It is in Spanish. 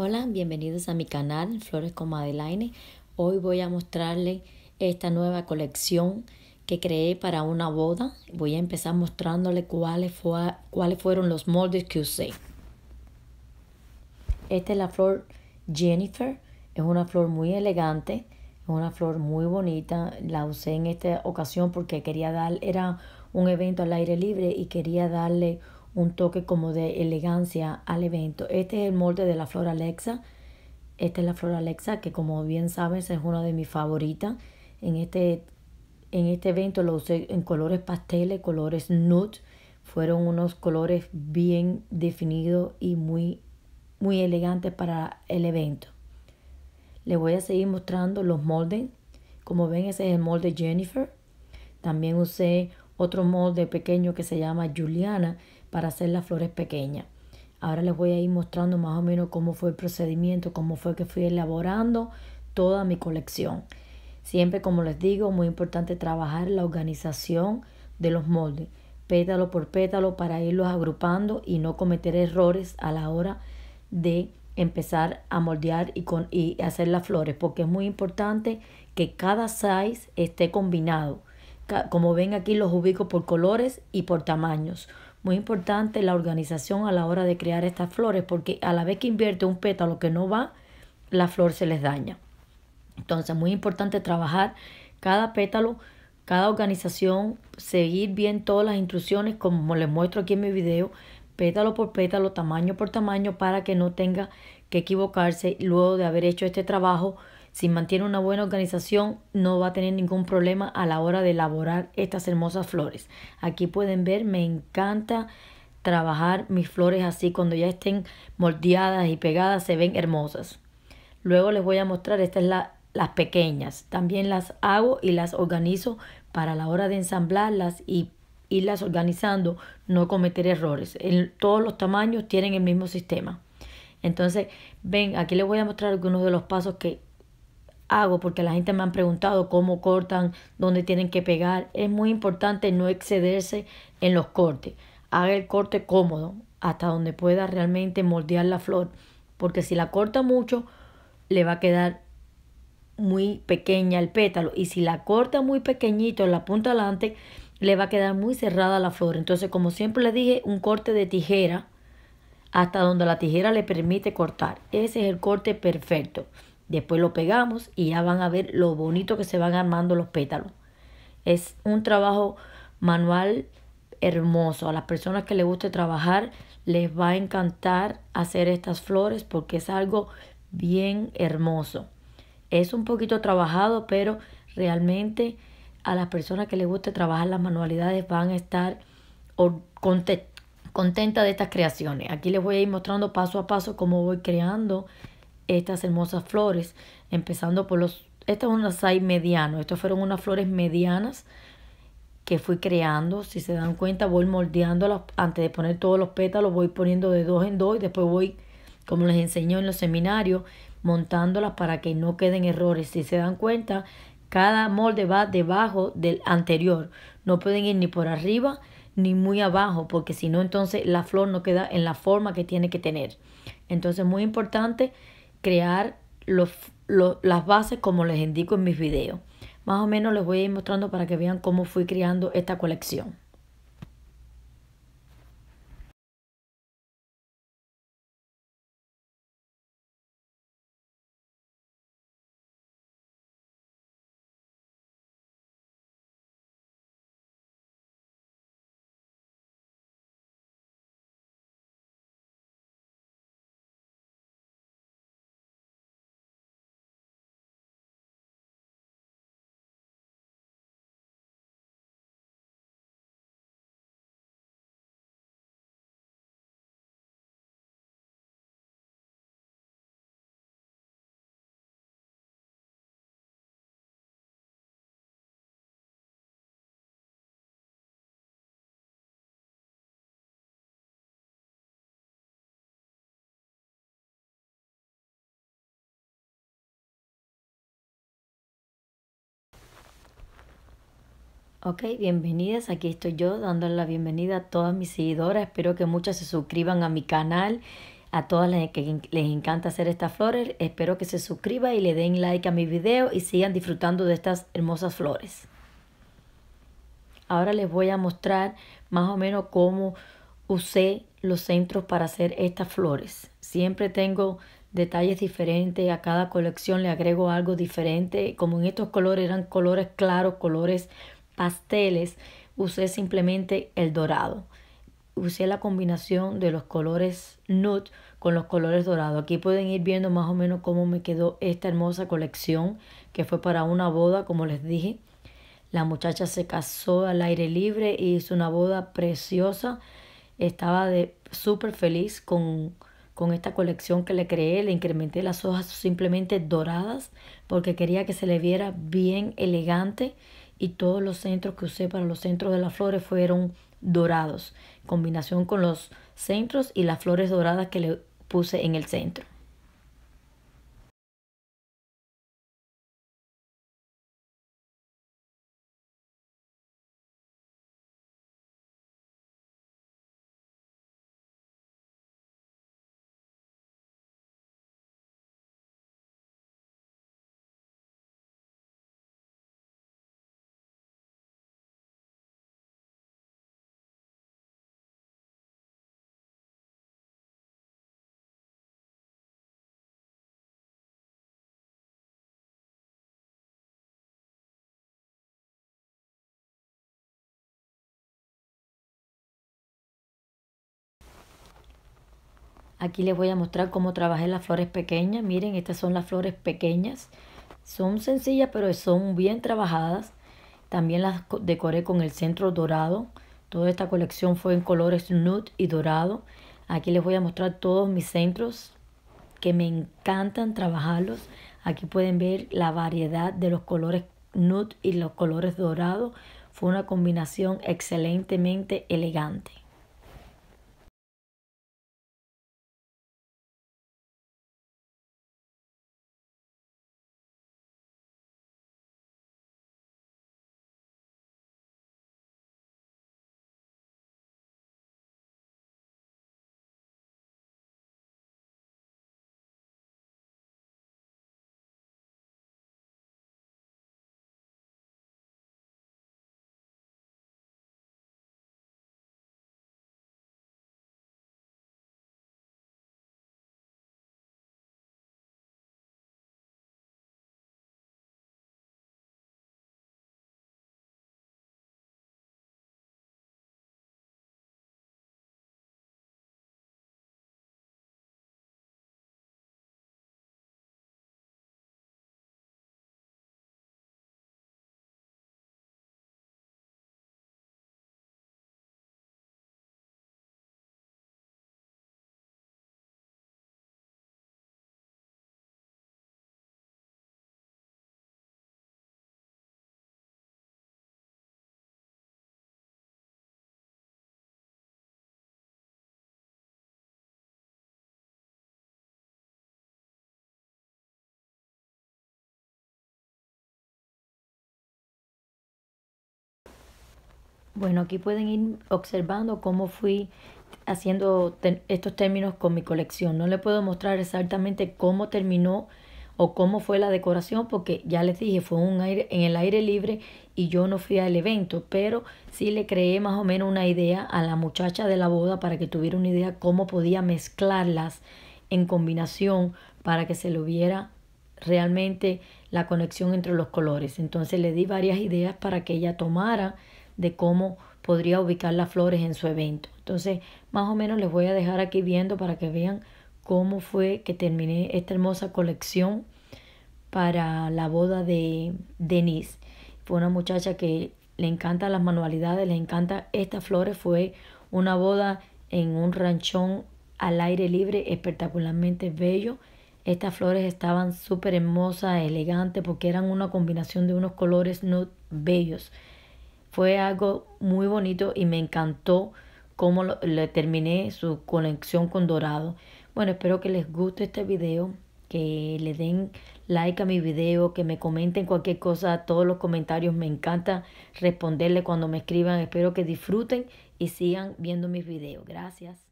Hola, bienvenidos a mi canal Flores con Madeleine. Hoy voy a mostrarles esta nueva colección que creé para una boda. Voy a empezar mostrándole cuáles, fue, cuáles fueron los moldes que usé. Esta es la flor Jennifer. Es una flor muy elegante, es una flor muy bonita. La usé en esta ocasión porque quería dar, era un evento al aire libre y quería darle un toque como de elegancia al evento. Este es el molde de la flor Alexa. Esta es la flor Alexa que como bien saben es una de mis favoritas. En este, en este evento lo usé en colores pasteles, colores nude. Fueron unos colores bien definidos y muy, muy elegantes para el evento. Les voy a seguir mostrando los moldes. Como ven ese es el molde Jennifer. También usé otro molde pequeño que se llama Juliana para hacer las flores pequeñas. Ahora les voy a ir mostrando más o menos cómo fue el procedimiento, cómo fue que fui elaborando toda mi colección. Siempre, como les digo, muy importante trabajar la organización de los moldes, pétalo por pétalo para irlos agrupando y no cometer errores a la hora de empezar a moldear y, con, y hacer las flores, porque es muy importante que cada size esté combinado como ven aquí los ubico por colores y por tamaños. Muy importante la organización a la hora de crear estas flores porque a la vez que invierte un pétalo que no va, la flor se les daña. Entonces, muy importante trabajar cada pétalo, cada organización, seguir bien todas las instrucciones como les muestro aquí en mi video, pétalo por pétalo, tamaño por tamaño para que no tenga que equivocarse luego de haber hecho este trabajo si mantiene una buena organización, no va a tener ningún problema a la hora de elaborar estas hermosas flores. Aquí pueden ver, me encanta trabajar mis flores así. Cuando ya estén moldeadas y pegadas, se ven hermosas. Luego les voy a mostrar, estas es las pequeñas. También las hago y las organizo para la hora de ensamblarlas y irlas organizando, no cometer errores. En todos los tamaños tienen el mismo sistema. Entonces, ven, aquí les voy a mostrar algunos de los pasos que hago, porque la gente me han preguntado cómo cortan, dónde tienen que pegar. Es muy importante no excederse en los cortes. Haga el corte cómodo hasta donde pueda realmente moldear la flor, porque si la corta mucho, le va a quedar muy pequeña el pétalo y si la corta muy pequeñito en la punta delante le va a quedar muy cerrada la flor entonces como siempre le dije un corte de tijera hasta donde la tijera le permite cortar ese es el corte perfecto Después lo pegamos y ya van a ver lo bonito que se van armando los pétalos. Es un trabajo manual hermoso. A las personas que les guste trabajar les va a encantar hacer estas flores porque es algo bien hermoso. Es un poquito trabajado, pero realmente a las personas que les guste trabajar las manualidades van a estar contentas de estas creaciones. Aquí les voy a ir mostrando paso a paso cómo voy creando estas hermosas flores, empezando por los... Estas son las hay mediano, estas fueron unas flores medianas que fui creando, si se dan cuenta voy las antes de poner todos los pétalos voy poniendo de dos en dos y después voy, como les enseñó en los seminarios, montándolas para que no queden errores. Si se dan cuenta, cada molde va debajo del anterior, no pueden ir ni por arriba ni muy abajo, porque si no entonces la flor no queda en la forma que tiene que tener. Entonces muy importante crear las bases como les indico en mis videos. Más o menos les voy a ir mostrando para que vean cómo fui creando esta colección. Ok, bienvenidas. Aquí estoy yo dando la bienvenida a todas mis seguidoras. Espero que muchas se suscriban a mi canal. A todas las que les encanta hacer estas flores, espero que se suscriban y le den like a mi video y sigan disfrutando de estas hermosas flores. Ahora les voy a mostrar más o menos cómo usé los centros para hacer estas flores. Siempre tengo detalles diferentes, a cada colección le agrego algo diferente. Como en estos colores eran colores claros, colores pasteles usé simplemente el dorado. Usé la combinación de los colores nude con los colores dorados. Aquí pueden ir viendo más o menos cómo me quedó esta hermosa colección que fue para una boda, como les dije. La muchacha se casó al aire libre y hizo una boda preciosa. Estaba de súper feliz con, con esta colección que le creé. Le incrementé las hojas simplemente doradas porque quería que se le viera bien elegante y todos los centros que usé para los centros de las flores fueron dorados, en combinación con los centros y las flores doradas que le puse en el centro. Aquí les voy a mostrar cómo trabajé las flores pequeñas. Miren, estas son las flores pequeñas. Son sencillas, pero son bien trabajadas. También las decoré con el centro dorado. Toda esta colección fue en colores nude y dorado. Aquí les voy a mostrar todos mis centros que me encantan trabajarlos. Aquí pueden ver la variedad de los colores nude y los colores dorados. Fue una combinación excelentemente elegante. Bueno, aquí pueden ir observando cómo fui haciendo estos términos con mi colección. No le puedo mostrar exactamente cómo terminó o cómo fue la decoración porque ya les dije, fue un aire, en el aire libre y yo no fui al evento, pero sí le creé más o menos una idea a la muchacha de la boda para que tuviera una idea cómo podía mezclarlas en combinación para que se lo viera realmente la conexión entre los colores. Entonces le di varias ideas para que ella tomara de cómo podría ubicar las flores en su evento. Entonces, más o menos les voy a dejar aquí viendo para que vean cómo fue que terminé esta hermosa colección para la boda de Denise. Fue una muchacha que le encantan las manualidades, le encanta estas flores. Fue una boda en un ranchón al aire libre espectacularmente bello. Estas flores estaban súper hermosas, elegantes, porque eran una combinación de unos colores no bellos. Fue algo muy bonito y me encantó cómo le terminé su conexión con Dorado. Bueno, espero que les guste este video, que le den like a mi video, que me comenten cualquier cosa, todos los comentarios, me encanta responderle cuando me escriban. Espero que disfruten y sigan viendo mis videos. Gracias.